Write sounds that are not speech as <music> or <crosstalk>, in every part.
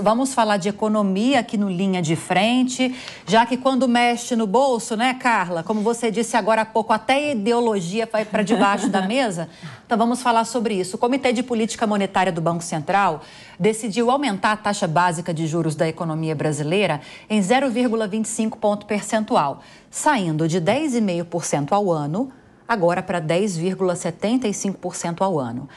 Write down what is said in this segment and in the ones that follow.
Vamos falar de economia aqui no Linha de Frente, já que quando mexe no bolso, né, Carla? Como você disse agora há pouco, até ideologia vai para debaixo da mesa. Então vamos falar sobre isso. O Comitê de Política Monetária do Banco Central decidiu aumentar a taxa básica de juros da economia brasileira em 0,25 ponto percentual, saindo de 10,5% ao ano agora para 10,75% ao ano.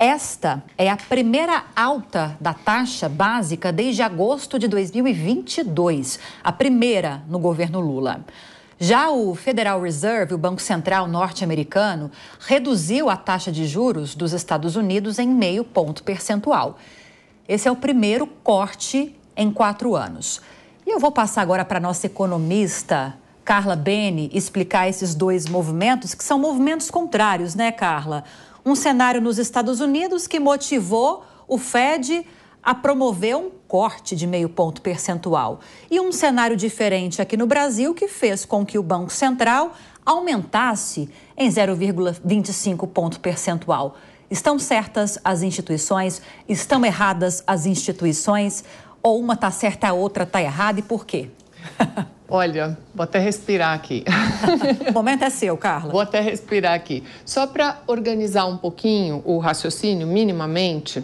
Esta é a primeira alta da taxa básica desde agosto de 2022, a primeira no governo Lula. Já o Federal Reserve, o Banco Central norte-americano, reduziu a taxa de juros dos Estados Unidos em meio ponto percentual. Esse é o primeiro corte em quatro anos. E eu vou passar agora para a nossa economista, Carla Bene, explicar esses dois movimentos, que são movimentos contrários, né, Carla? um cenário nos Estados Unidos que motivou o Fed a promover um corte de meio ponto percentual. E um cenário diferente aqui no Brasil que fez com que o Banco Central aumentasse em 0,25 ponto percentual. Estão certas as instituições? Estão erradas as instituições? Ou uma está certa, a outra está errada e por quê? <laughs> Olha, vou até respirar aqui. o momento é seu, Carla. Vou até respirar aqui. Só para organizar um pouquinho o raciocínio, minimamente,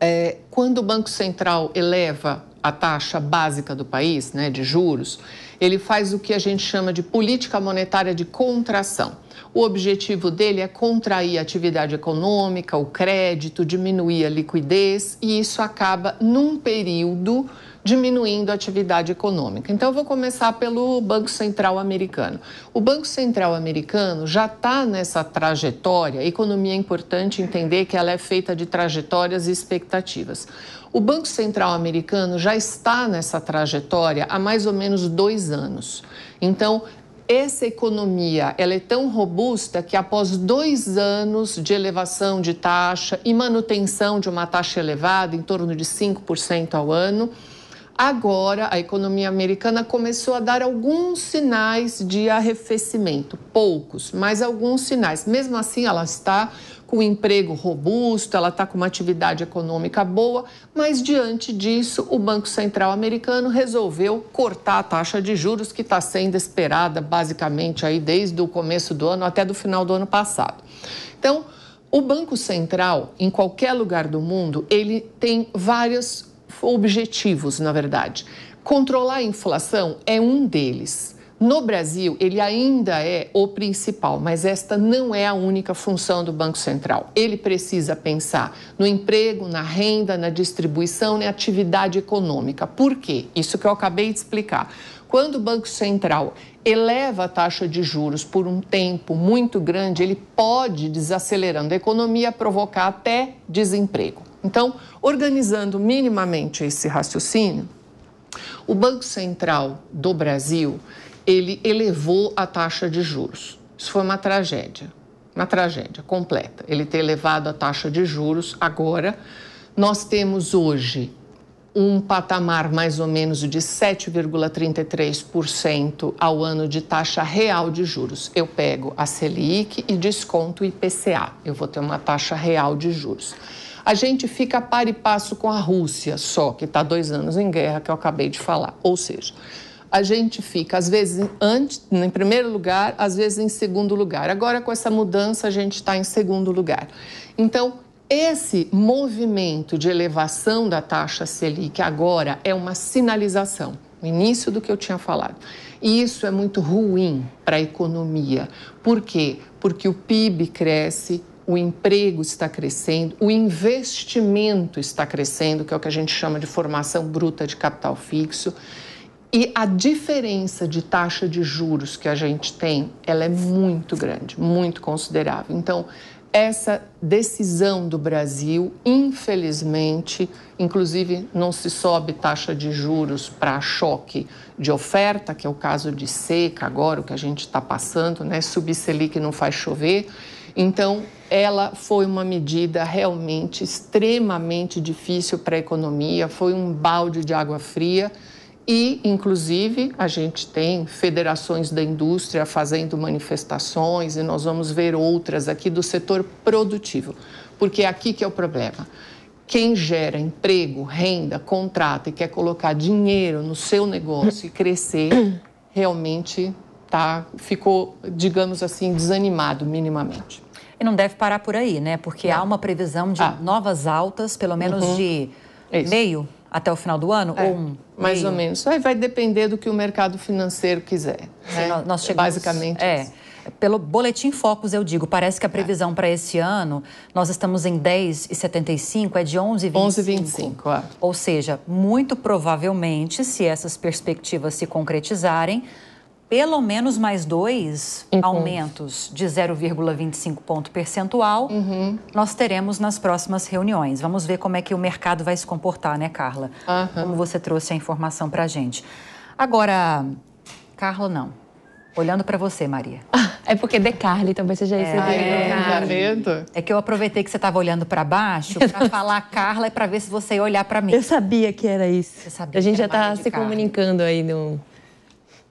é, quando o Banco Central eleva a taxa básica do país, né, de juros, ele faz o que a gente chama de política monetária de contração. O objetivo dele é contrair a atividade econômica, o crédito, diminuir a liquidez, e isso acaba num período diminuindo a atividade econômica. Então, eu vou começar pelo Banco Central americano. O Banco Central americano já está nessa trajetória. Economia é importante entender que ela é feita de trajetórias e expectativas. O Banco Central americano já está nessa trajetória há mais ou menos dois anos. Então, essa economia ela é tão robusta que após dois anos de elevação de taxa e manutenção de uma taxa elevada, em torno de 5% ao ano, agora a economia americana começou a dar alguns sinais de arrefecimento, poucos, mas alguns sinais. Mesmo assim, ela está com um emprego robusto, ela está com uma atividade econômica boa, mas diante disso, o Banco Central americano resolveu cortar a taxa de juros que está sendo esperada basicamente aí desde o começo do ano até do final do ano passado. Então, o Banco Central, em qualquer lugar do mundo, ele tem várias objetivos, na verdade. Controlar a inflação é um deles. No Brasil, ele ainda é o principal, mas esta não é a única função do Banco Central. Ele precisa pensar no emprego, na renda, na distribuição, na atividade econômica. Por quê? Isso que eu acabei de explicar. Quando o Banco Central eleva a taxa de juros por um tempo muito grande, ele pode, desacelerando a economia, provocar até desemprego. Então, organizando minimamente esse raciocínio, o Banco Central do Brasil, ele elevou a taxa de juros. Isso foi uma tragédia, uma tragédia completa. Ele ter elevado a taxa de juros agora, nós temos hoje um patamar mais ou menos de 7,33% ao ano de taxa real de juros. Eu pego a Selic e desconto o IPCA. Eu vou ter uma taxa real de juros a gente fica a par e passo com a Rússia só, que está dois anos em guerra, que eu acabei de falar. Ou seja, a gente fica, às vezes, antes, em primeiro lugar, às vezes em segundo lugar. Agora, com essa mudança, a gente está em segundo lugar. Então, esse movimento de elevação da taxa Selic agora é uma sinalização, o início do que eu tinha falado. E isso é muito ruim para a economia. Por quê? Porque o PIB cresce, o emprego está crescendo, o investimento está crescendo, que é o que a gente chama de formação bruta de capital fixo. E a diferença de taxa de juros que a gente tem, ela é muito grande, muito considerável. Então, essa decisão do Brasil, infelizmente, inclusive não se sobe taxa de juros para choque de oferta, que é o caso de seca agora, o que a gente está passando, né? que não faz chover. Então, ela foi uma medida realmente extremamente difícil para a economia, foi um balde de água fria. E, inclusive, a gente tem federações da indústria fazendo manifestações e nós vamos ver outras aqui do setor produtivo, porque é aqui que é o problema. Quem gera emprego, renda, contrata e quer colocar dinheiro no seu negócio e crescer, realmente tá, ficou, digamos assim, desanimado minimamente. E não deve parar por aí, né? Porque não. há uma previsão de ah. novas altas, pelo menos uhum. de Isso. meio até o final do ano? É, ou um mais meio. ou menos. Aí vai depender do que o mercado financeiro quiser. Né? Nós, nós chegamos, Basicamente. É. Pelo boletim Focus, eu digo, parece que a é. previsão é. para esse ano, nós estamos em 10,75, é de 11,25. 11,25, claro. Ou seja, muito provavelmente, se essas perspectivas se concretizarem, pelo menos mais dois uhum. aumentos de 0,25 ponto percentual uhum. nós teremos nas próximas reuniões. Vamos ver como é que o mercado vai se comportar, né, Carla? Uhum. Como você trouxe a informação para gente. Agora, Carla, não. Olhando para você, Maria. <laughs> É porque De Carla também seja esse. É, então é, tá É que eu aproveitei que você estava olhando para baixo para <laughs> falar a Carla e para ver se você ia olhar para mim. Eu sabia que era isso. sabia a gente já está se comunicando aí no,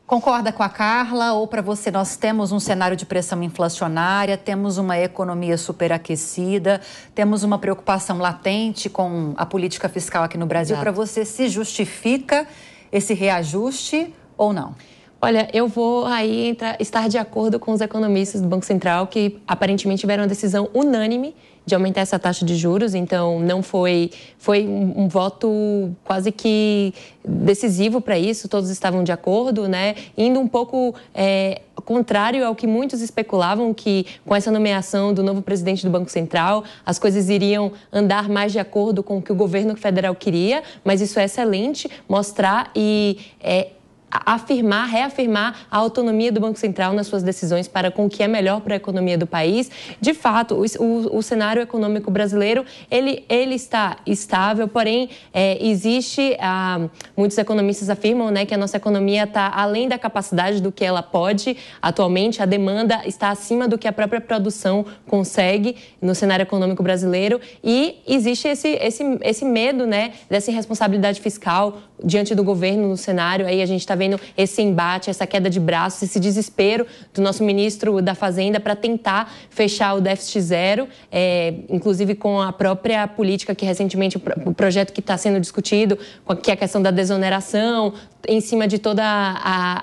Concorda com a Carla ou para você nós temos um cenário de pressão inflacionária, temos uma economia superaquecida, temos uma preocupação latente com a política fiscal aqui no Brasil. Para você se justifica esse reajuste ou não? Olha, eu vou aí entrar, estar de acordo com os economistas do Banco Central que aparentemente tiveram uma decisão unânime de aumentar essa taxa de juros, então não foi foi um, voto quase que decisivo para isso. Todos estavam de acordo, né? Indo um pouco é, contrário ao que muitos especulavam que com essa nomeação do novo presidente do Banco Central as coisas iriam andar mais de acordo com o que o governo federal queria, mas isso é excelente mostrar e é, afirmar, reafirmar a autonomia do Banco Central nas suas decisões para com o que é melhor para a economia do país. De fato, o, o, o cenário econômico brasileiro ele, ele está estável, porém é, existe, ah, muitos economistas afirmam né, que a nossa economia está além da capacidade do que ela pode atualmente, a demanda está acima do que a própria produção consegue no cenário econômico brasileiro e existe esse, esse, esse medo né, dessa irresponsabilidade fiscal diante do governo no cenário. Aí a gente está vendo esse embate, essa queda de braços, esse desespero do nosso ministro da Fazenda para tentar fechar o déficit zero, é, inclusive com a própria política que recentemente o projeto que está sendo discutido, que é a questão da desoneração, em cima de toda a,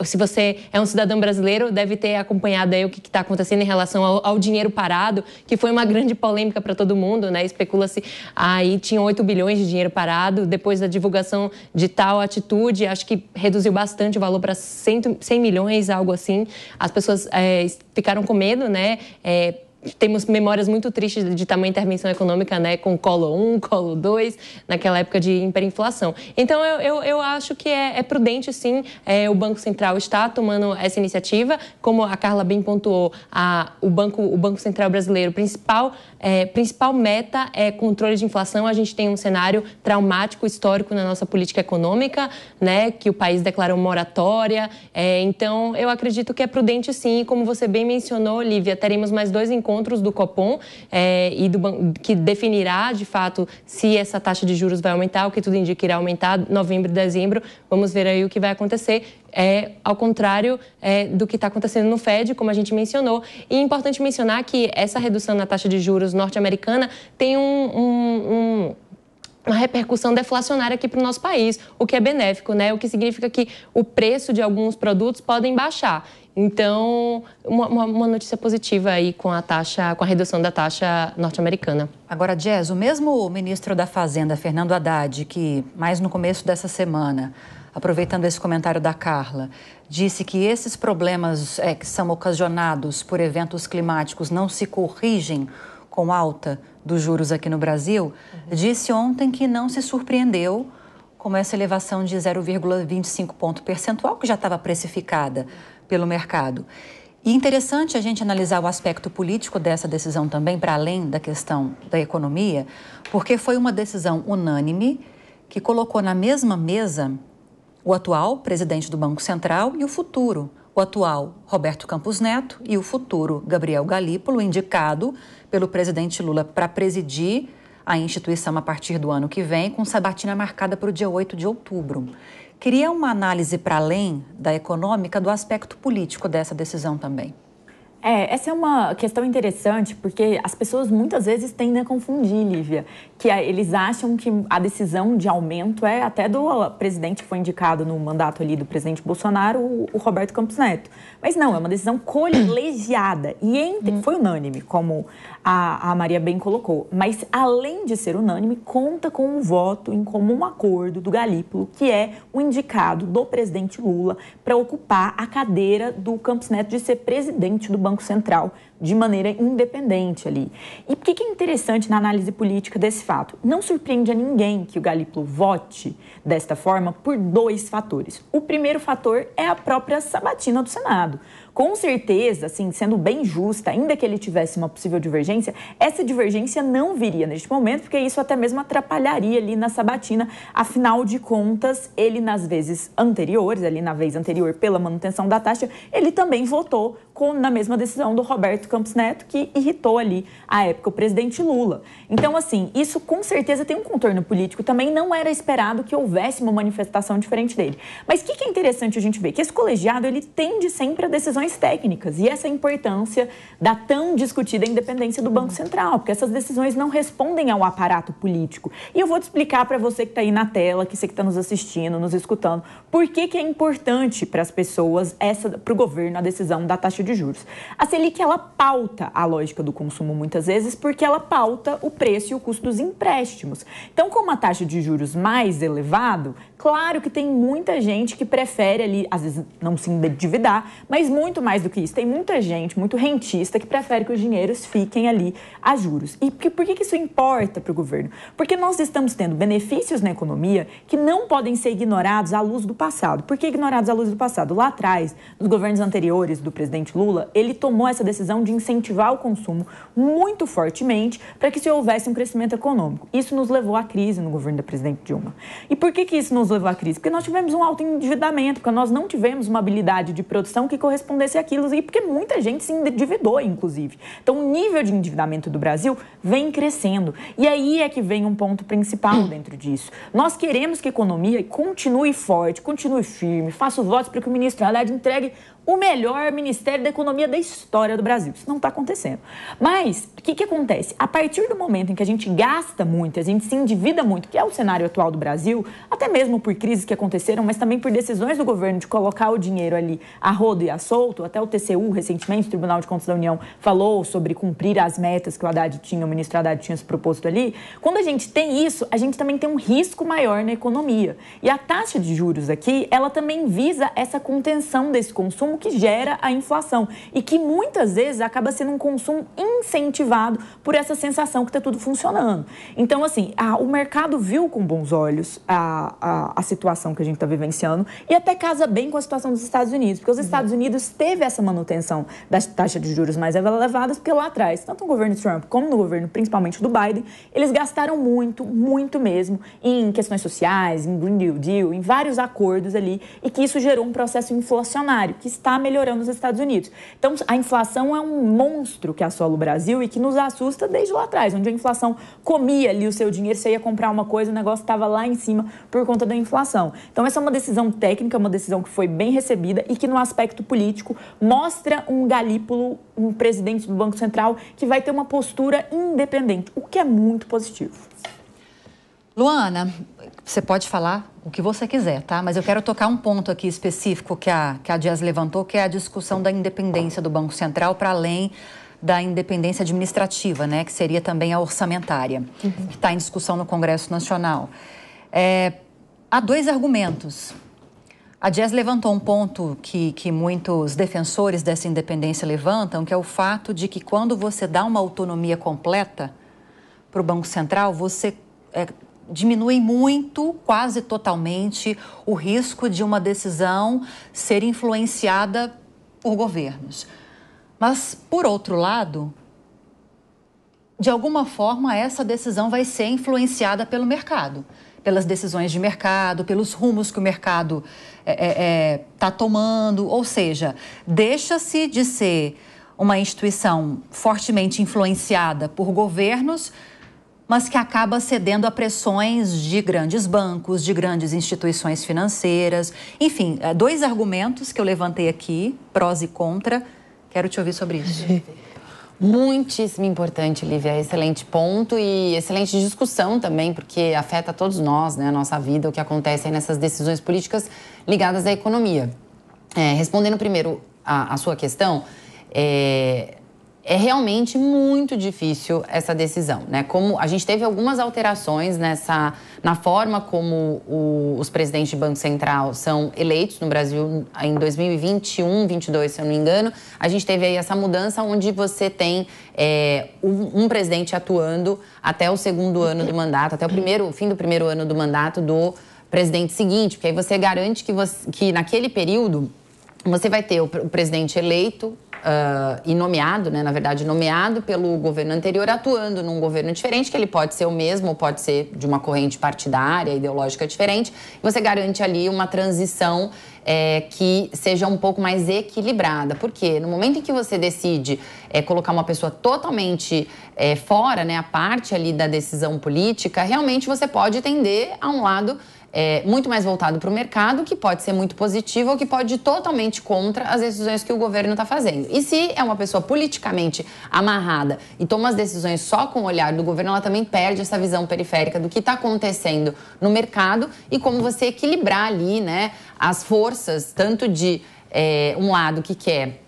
a, Se você é um cidadão brasileiro, deve ter acompanhado aí o que está acontecendo em relação ao, ao, dinheiro parado, que foi uma grande polêmica para todo mundo, né? Especula-se aí tinha 8 bilhões de dinheiro parado. Depois da divulgação de tal atitude, acho que reduziu bastante o valor para 100, 100 milhões, algo assim. As pessoas é, ficaram com medo, né? É, temos memórias muito tristes de tamanha intervenção econômica, né, com colo 1, colo 2, naquela época de hiperinflação. Então, eu, eu, eu acho que é, é prudente, sim, é, o Banco Central está tomando essa iniciativa. Como a Carla bem pontuou, a, o, Banco, o Banco Central brasileiro, principal, é, principal meta é controle de inflação. A gente tem um cenário traumático, histórico na nossa política econômica, né, que o país declarou moratória. É, então, eu acredito que é prudente, sim. Como você bem mencionou, Lívia, teremos mais dois encontros encontros do Copom é, e do que definirá de fato se essa taxa de juros vai aumentar, o que tudo indica que irá aumentar, novembro e dezembro. Vamos ver aí o que vai acontecer. É, ao contrário é, do que está acontecendo no Fed, como a gente mencionou. E é importante mencionar que essa redução na taxa de juros norte-americana tem um, um, um uma repercussão deflacionária aqui para o nosso país, o que é benéfico, né? O que significa que o preço de alguns produtos podem baixar. Então, uma, uma, notícia positiva aí com a taxa, com a redução da taxa norte-americana. Agora, Jez, o mesmo ministro da Fazenda, Fernando Haddad, que mais no começo dessa semana, aproveitando esse comentário da Carla, disse que esses problemas é, que são ocasionados por eventos climáticos não se corrigem com alta dos juros aqui no Brasil, uhum. disse ontem que não se surpreendeu com essa elevação de 0,25 ponto percentual que já estava precificada pelo mercado. E interessante a gente analisar o aspecto político dessa decisão também, para além da questão da economia, porque foi uma decisão unânime que colocou na mesma mesa o atual presidente do Banco Central e o futuro, o atual Roberto Campos Neto e o futuro Gabriel Galípolo, indicado pelo presidente Lula para presidir a instituição a partir do ano que vem, com sabatina marcada para o dia 8 de outubro. Queria uma análise para além da econômica do aspecto político dessa decisão também. É, essa é uma questão interessante, porque as pessoas muitas vezes tendem a confundir, Lívia que é, eles acham que a decisão de aumento é até do presidente que foi indicado no mandato ali do presidente Bolsonaro, o, Roberto Campos Neto. Mas não, é uma decisão <clears throat> colegiada e entre, foi unânime, como a, a Maria bem colocou. Mas além de ser unânime, conta com um voto em comum acordo do Galípolo, que é o indicado do presidente Lula para ocupar a cadeira do Campos Neto de ser presidente do Banco Central de maneira independente ali. E o que é interessante na análise política desse fato? Não surpreende a ninguém que o Galípolo vote desta forma por dois fatores. O primeiro fator é a própria sabatina do Senado com certeza, assim, sendo bem justa, ainda que ele tivesse uma possível divergência, essa divergência não viria neste momento, porque isso até mesmo atrapalharia ali na sabatina. Afinal de contas, ele nas vezes anteriores, ali na vez anterior pela manutenção da taxa, ele também votou com, na mesma decisão do Roberto Campos Neto, que irritou ali a época o presidente Lula. Então, assim, isso com certeza tem um contorno político. Também não era esperado que houvesse uma manifestação diferente dele. Mas o que, que é interessante a gente ver? Que esse colegiado ele tende sempre a decisões decisões técnicas. E essa importância da tão discutida independência do Banco Central, porque essas decisões não respondem ao aparato político. E eu vou te explicar para você que está aí na tela, que você que está nos assistindo, nos escutando, por que, que é importante para as pessoas, para o governo, a decisão da taxa de juros. A Selic, ela pauta a lógica do consumo muitas vezes, porque ela pauta o preço e o custo dos empréstimos. Então, com uma taxa de juros mais elevado, Claro que tem muita gente que prefere ali, às vezes não se endividar, mas muito mais do que isso. Tem muita gente, muito rentista, que prefere que os dinheiros fiquem ali a juros. E por que, que isso importa para o governo? Porque nós estamos tendo benefícios na economia que não podem ser ignorados à luz do passado. Por que ignorados à luz do passado? Lá atrás, nos governos anteriores do presidente Lula, ele tomou essa decisão de incentivar o consumo muito fortemente para que se houvesse um crescimento econômico. Isso nos levou à crise no governo da presidente Dilma. E por que, que isso nos levou à crise? Porque nós tivemos um alto endividamento, porque nós não tivemos uma habilidade de produção que correspondesse àquilo, e porque muita gente se endividou, inclusive. Então, o nível de endividamento do Brasil vem crescendo. E aí é que vem um ponto principal dentro disso. Nós queremos que a economia continue forte, continue firme. Faço votos para que o ministro Haddad entregue o melhor Ministério da Economia da história do Brasil. Isso não está acontecendo. Mas o que, que acontece? A partir do momento em que a gente gasta muito, a gente se endivida muito, que é o cenário atual do Brasil, até mesmo por crises que aconteceram, mas também por decisões do governo de colocar o dinheiro ali a rodo e a solto, até o TCU recentemente, o Tribunal de Contas da União, falou sobre cumprir as metas que o Haddad tinha, o ministro Haddad tinha se proposto ali. Quando a gente tem isso, a gente também tem um risco maior na economia. E a taxa de juros aqui, ela também visa essa contenção desse consumo consumo que gera a inflação e que muitas vezes acaba sendo um consumo incentivado por essa sensação que está tudo funcionando. Então, assim, a, o mercado viu com bons olhos a, a, a situação que a gente está vivenciando e até casa bem com a situação dos Estados Unidos, porque os uhum. Estados Unidos teve essa manutenção das taxas de juros mais elevadas, porque lá atrás, tanto no governo Trump como no governo, principalmente do Biden, eles gastaram muito, muito mesmo em questões sociais, em Green New Deal, em vários acordos ali, e que isso gerou um processo inflacionário, que está melhorando nos Estados Unidos. Então, a inflação é um monstro que assola o Brasil e que nos assusta desde lá atrás, onde a inflação comia ali o seu dinheiro, você ia comprar uma coisa, o negócio estava lá em cima por conta da inflação. Então, essa é uma decisão técnica, uma decisão que foi bem recebida e que, no aspecto político, mostra um galípolo, um presidente do Banco Central, que vai ter uma postura independente, o que é muito positivo. Luana, você pode falar o que você quiser, tá? Mas eu quero tocar um ponto aqui específico que a, que a Dias levantou, que é a discussão da independência do Banco Central para além da independência administrativa, né? Que seria também a orçamentária, uhum. que está em discussão no Congresso Nacional. É, há dois argumentos. A Jess levantou um ponto que, que muitos defensores dessa independência levantam, que é o fato de que quando você dá uma autonomia completa para o Banco Central, você é, diminuem muito, quase totalmente, o risco de uma decisão ser influenciada por governos. Mas, por outro lado, de alguma forma, essa decisão vai ser influenciada pelo mercado, pelas decisões de mercado, pelos rumos que o mercado está é, é, tomando. Ou seja, deixa-se de ser uma instituição fortemente influenciada por governos mas que acaba cedendo a pressões de grandes bancos, de grandes instituições financeiras. Enfim, é, dois argumentos que eu levantei aqui, prós e contra. Quero te ouvir sobre isso. Uhum. Muitíssimo importante, Lívia. Excelente ponto e excelente discussão também, porque afeta todos nós, né, a nossa vida, o que acontece nessas decisões políticas ligadas à economia. É, respondendo primeiro a, a sua questão, é, é realmente muito difícil essa decisão, né? Como a gente teve algumas alterações nessa na forma como o, os presidentes de banco central são eleitos no Brasil em 2021, 22, se eu não me engano, a gente teve aí essa mudança onde você tem é, um, um, presidente atuando até o segundo ano do mandato, até o primeiro fim do primeiro ano do mandato do presidente seguinte, porque aí você garante que, você, que naquele período você vai ter o, o presidente eleito, Uh, e nomeado, né, na verdade, nomeado pelo governo anterior, atuando num governo diferente, que ele pode ser o mesmo, ou pode ser de uma corrente partidária, ideológica diferente. Você garante ali uma transição é, que seja um pouco mais equilibrada. Porque no momento em que você decide é, colocar uma pessoa totalmente é, fora, né, a parte ali da decisão política, realmente você pode tender a um lado é, muito mais voltado para o mercado, que pode ser muito positivo ou que pode ir totalmente contra as decisões que o governo está fazendo. E se é uma pessoa politicamente amarrada e toma as decisões só com o olhar do governo, ela também perde essa visão periférica do que está acontecendo no mercado e como você equilibrar ali né, as forças, tanto de é, um lado que quer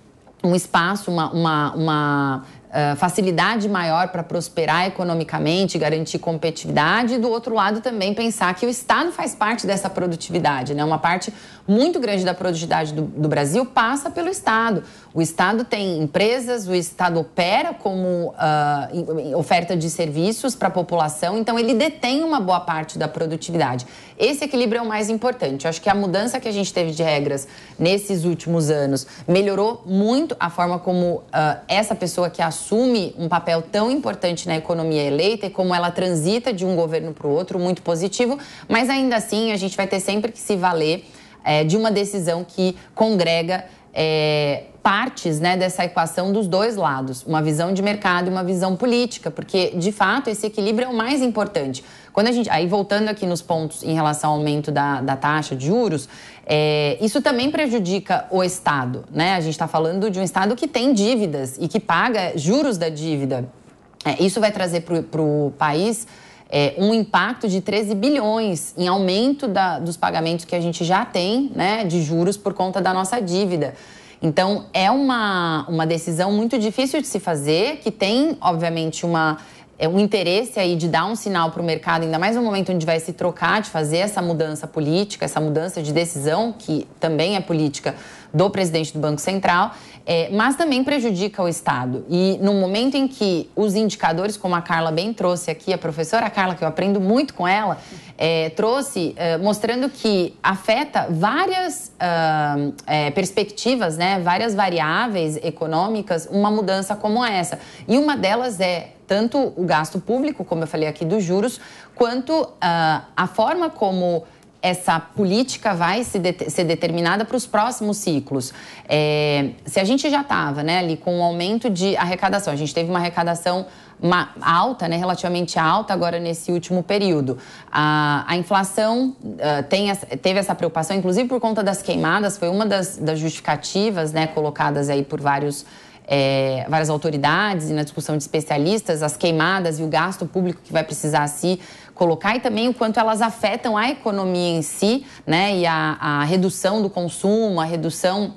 um espaço, uma, uma, uma ah, facilidade maior para prosperar economicamente, garantir competitividade, e do outro lado também pensar que o Estado faz parte dessa produtividade, né? Uma parte muito grande da produtividade do, do Brasil passa pelo Estado. O Estado tem empresas, o Estado opera como uh, oferta de serviços para a população, então ele detém uma boa parte da produtividade. Esse equilíbrio é o mais importante. Eu acho que a mudança que a gente teve de regras nesses últimos anos melhorou muito a forma como uh, essa pessoa que assume um papel tão importante na economia é eleita e como ela transita de um governo para o outro, muito positivo, mas ainda assim a gente vai ter sempre que se valer é, de uma decisão que congrega é, partes né, dessa equação dos dois lados, uma visão de mercado e uma visão política, porque de fato esse equilíbrio é o mais importante. Quando a gente, aí voltando aqui nos pontos em relação ao aumento da, da taxa de juros, é, isso também prejudica o Estado, né? A gente está falando de um Estado que tem dívidas e que paga juros da dívida. É, isso vai trazer para o país é, um impacto de 13 bilhões em aumento da, dos pagamentos que a gente já tem né, de juros por conta da nossa dívida. Então, é uma, uma decisão muito difícil de se fazer, que tem, obviamente, uma, é, um interesse aí de dar um sinal para o mercado, ainda mais no momento onde vai se trocar, de fazer essa mudança política, essa mudança de decisão, que também é política, do presidente do Banco Central, é, mas também prejudica o Estado. E no momento em que os indicadores, como a Carla bem trouxe aqui, a professora Carla, que eu aprendo muito com ela, é, trouxe, é, mostrando que afeta várias uh, perspectivas, né, várias variáveis econômicas, uma mudança como essa. E uma delas é tanto o gasto público, como eu falei aqui dos juros, quanto uh, a forma como essa política vai se de, ser determinada para os próximos ciclos. É, se a gente já estava né, ali com o um aumento de arrecadação, a gente teve uma arrecadação uma alta, né, relativamente alta agora nesse último período. A, a inflação uh, tem, teve essa preocupação, inclusive por conta das queimadas, foi uma das, das justificativas né, colocadas aí por vários é, várias autoridades e na discussão de especialistas, as queimadas e o gasto público que vai precisar se assim, colocar e também o quanto elas afetam a economia em si, né? E a, a redução do consumo, a redução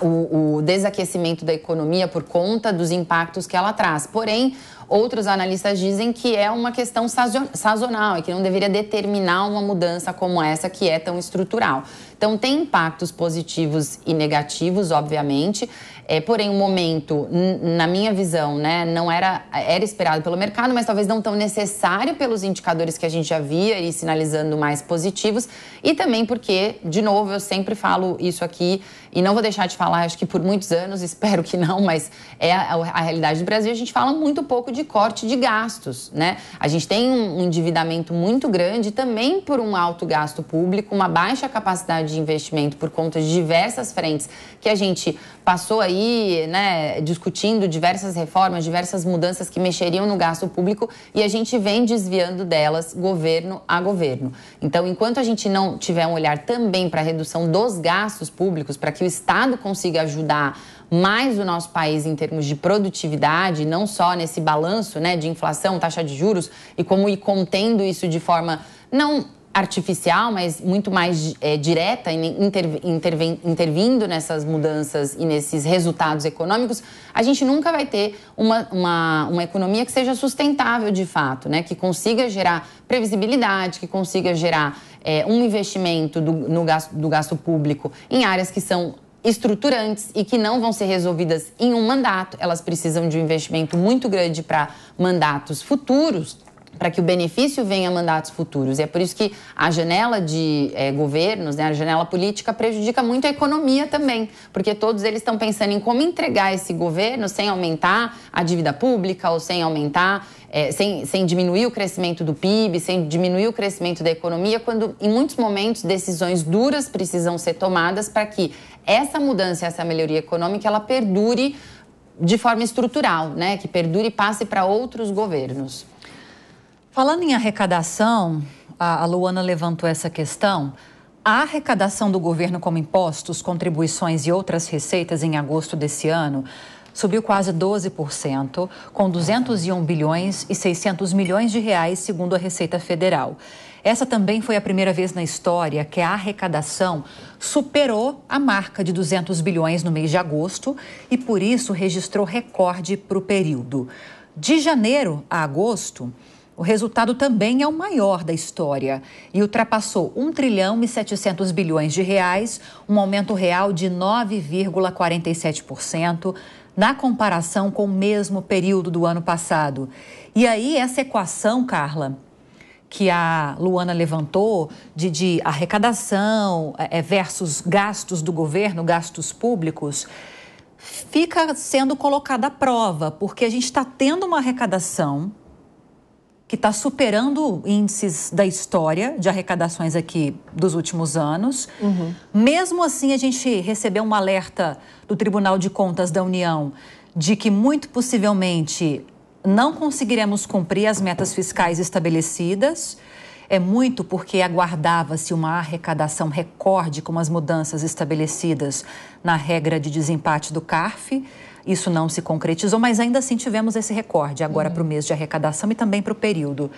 o, o, desaquecimento da economia por conta dos impactos que ela traz. Porém, outros analistas dizem que é uma questão sazonal e que não deveria determinar uma mudança como essa que é tão estrutural. Então, tem impactos positivos e negativos, obviamente. É, porém, o momento, na minha visão, né, não era, era esperado pelo mercado, mas talvez não tão necessário pelos indicadores que a gente já via e sinalizando mais positivos. E também porque, de novo, eu sempre falo isso aqui e não vou deixar de falar, acho que por muitos anos, <laughs> espero que não, mas é a, a realidade do Brasil. A gente fala muito pouco de corte de gastos, né? A gente tem um endividamento muito grande também por um alto gasto público, uma baixa capacidade de investimento por conta de diversas frentes que a gente passou aí, né, discutindo diversas reformas, diversas mudanças que mexeriam no gasto público e a gente vem desviando delas governo a governo. Então, enquanto a gente não tiver um olhar também para a redução dos gastos públicos, para que o Estado consiga ajudar mais o nosso país em termos de produtividade, não só nesse balanço né, de inflação, taxa de juros, e como ir contendo isso de forma não artificial, mas muito mais é, direta, inter, intervindo nessas mudanças e nesses resultados econômicos, a gente nunca vai ter uma, uma, uma economia que seja sustentável de fato, né? que consiga gerar previsibilidade, que consiga gerar é, um investimento do, no gasto, do gasto público em áreas que são estruturantes e que não vão ser resolvidas em um mandato, elas precisam de um investimento muito grande para mandatos futuros para que o benefício venha a mandatos futuros. E é por isso que a janela de é, governos, né, a janela política, prejudica muito a economia também, porque todos eles estão pensando em como entregar esse governo sem aumentar a dívida pública ou sem aumentar, é, sem, sem diminuir o crescimento do PIB, sem diminuir o crescimento da economia, quando em muitos momentos decisões duras precisam ser tomadas para que essa mudança, essa melhoria econômica, ela perdure de forma estrutural, né, que perdure e passe para outros governos. Falando em arrecadação, a Luana levantou essa questão. A arrecadação do governo como impostos, contribuições e outras receitas em agosto desse ano subiu quase 12%, com 201 bilhões e 600 milhões de reais, segundo a Receita Federal. Essa também foi a primeira vez na história que a arrecadação superou a marca de 200 bilhões no mês de agosto e, por isso, registrou recorde para o período. De janeiro a agosto, o resultado também é o maior da história e ultrapassou 1 trilhão e 700 bilhões de reais, um aumento real de 9,47% na comparação com o mesmo período do ano passado. E aí essa equação, Carla, que a Luana levantou de, de arrecadação é, é versus gastos do governo, gastos públicos, fica sendo colocada à prova, porque a gente está tendo uma arrecadação que está superando índices da história de arrecadações aqui dos últimos anos. Uhum. Mesmo assim, a gente recebeu um alerta do Tribunal de Contas da União de que muito possivelmente não conseguiremos cumprir as metas fiscais estabelecidas. É muito porque aguardava-se uma arrecadação recorde com as mudanças estabelecidas na regra de desempate do CARF. Isso não se concretizou, mas ainda assim tivemos esse recorde agora uhum. para o mês de arrecadação e também para o período.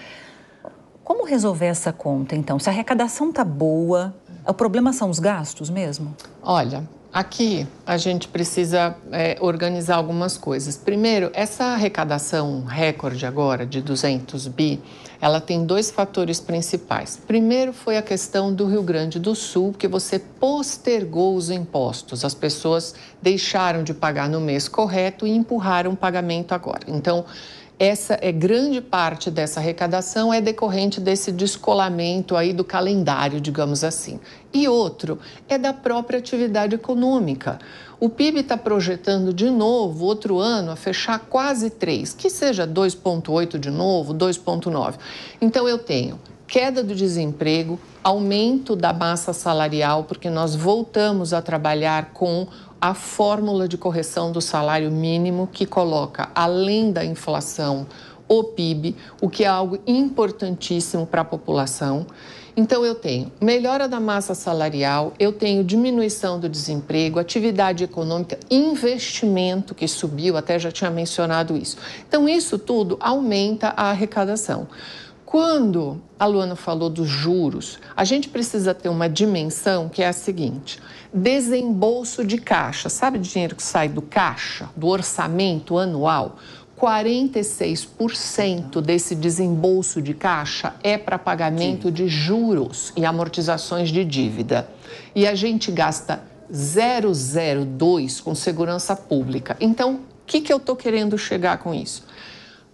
Como resolver essa conta, então? Se a arrecadação está boa, o problema são os gastos mesmo? Olha, aqui a gente precisa é, organizar algumas coisas. Primeiro, essa arrecadação recorde agora de 200 bi ela tem dois fatores principais. Primeiro foi a questão do Rio Grande do Sul, que você postergou os impostos. As pessoas deixaram de pagar no mês correto e empurraram o pagamento agora. Então, essa é grande parte dessa arrecadação é decorrente desse descolamento aí do calendário, digamos assim. E outro é da própria atividade econômica. O PIB está projetando de novo, outro ano, a fechar quase 3, que seja 2,8 de novo, 2,9. Então eu tenho queda do desemprego, aumento da massa salarial, porque nós voltamos a trabalhar com a fórmula de correção do salário mínimo, que coloca, além da inflação, o PIB, o que é algo importantíssimo para a população. Então, eu tenho melhora da massa salarial, eu tenho diminuição do desemprego, atividade econômica, investimento que subiu, até já tinha mencionado isso. Então, isso tudo aumenta a arrecadação. Quando a Luana falou dos juros, a gente precisa ter uma dimensão que é a seguinte: desembolso de caixa, sabe dinheiro que sai do caixa, do orçamento anual? 46% desse desembolso de caixa é para pagamento de juros e amortizações de dívida. E a gente gasta 002 com segurança pública. Então, o que, que eu estou querendo chegar com isso?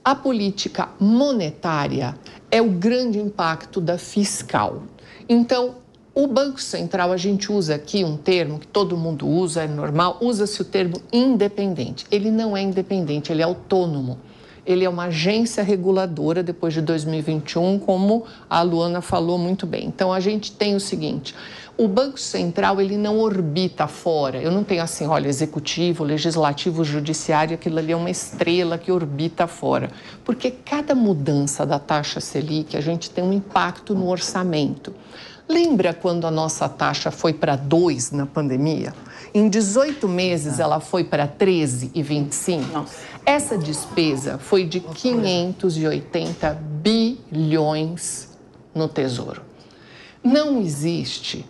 A política monetária é o grande impacto da fiscal. Então, o Banco Central, a gente usa aqui um termo que todo mundo usa, é normal, usa-se o termo independente. Ele não é independente, ele é autônomo. Ele é uma agência reguladora depois de 2021, como a Luana falou muito bem. Então a gente tem o seguinte: o Banco Central ele não orbita fora. Eu não tenho assim, olha, executivo, legislativo, judiciário, aquilo ali é uma estrela que orbita fora. Porque cada mudança da taxa Selic, a gente tem um impacto no orçamento. Lembra quando a nossa taxa foi para 2 na pandemia? Em 18 meses ah. ela foi para 13,25. Essa despesa foi de 580 bilhões no Tesouro. Não existe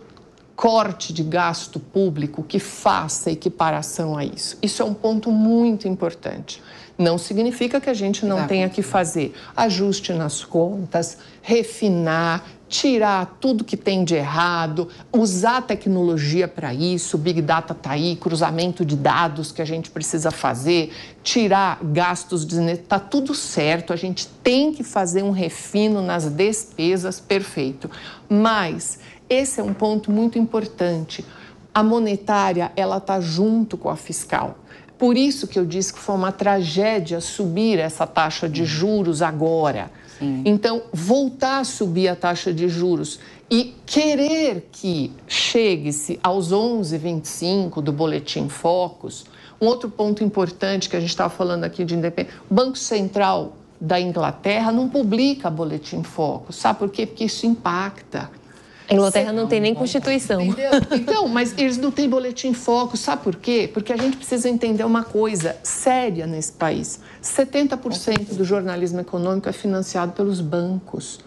corte de gasto público que faça equiparação a isso. Isso é um ponto muito importante. Não significa que a gente não tenha que fazer ajuste nas contas, refinar, tirar tudo que tem de errado, usar a tecnologia para isso, Big Data está aí, cruzamento de dados que a gente precisa fazer, tirar gastos desnecessários, está tudo certo, a gente tem que fazer um refino nas despesas, perfeito. Mas esse é um ponto muito importante. A monetária, ela está junto com a fiscal. Por isso que eu disse que foi uma tragédia subir essa taxa de uhum. juros agora. Sim. Então, voltar a subir a taxa de juros e querer que chegue-se aos 11,25 do boletim Focus. Um outro ponto importante que a gente estava falando aqui de independência, o Banco Central da Inglaterra não publica boletim Focus, sabe por quê? Porque isso impacta. A Inglaterra não, não tem nem Constituição. Entendeu? Então, mas eles não têm boletim foco. Sabe por quê? Porque a gente precisa entender uma coisa séria nesse país. 70% do jornalismo econômico é financiado pelos bancos.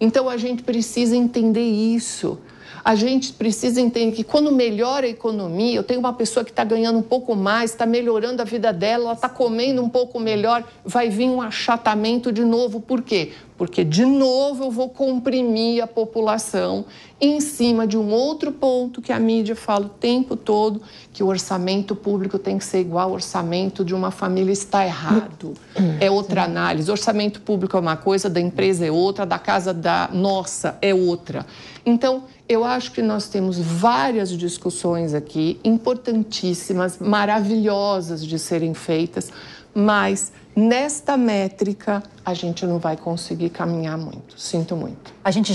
Então, a gente precisa entender isso. A gente precisa entender que quando melhora a economia, eu tenho uma pessoa que está ganhando um pouco mais, está melhorando a vida dela, ela está comendo um pouco melhor, vai vir um achatamento de novo. Por quê? Porque, de novo, eu vou comprimir a população em cima de um outro ponto que a mídia fala o tempo todo, que o orçamento público tem que ser igual ao orçamento de uma família. Está errado. É outra análise. Orçamento público é uma coisa, da empresa é outra, da casa da nossa é outra. Então, eu acho que nós temos várias discussões aqui, importantíssimas, maravilhosas de serem feitas, mas nesta métrica a gente não vai conseguir caminhar muito. Sinto muito. A gente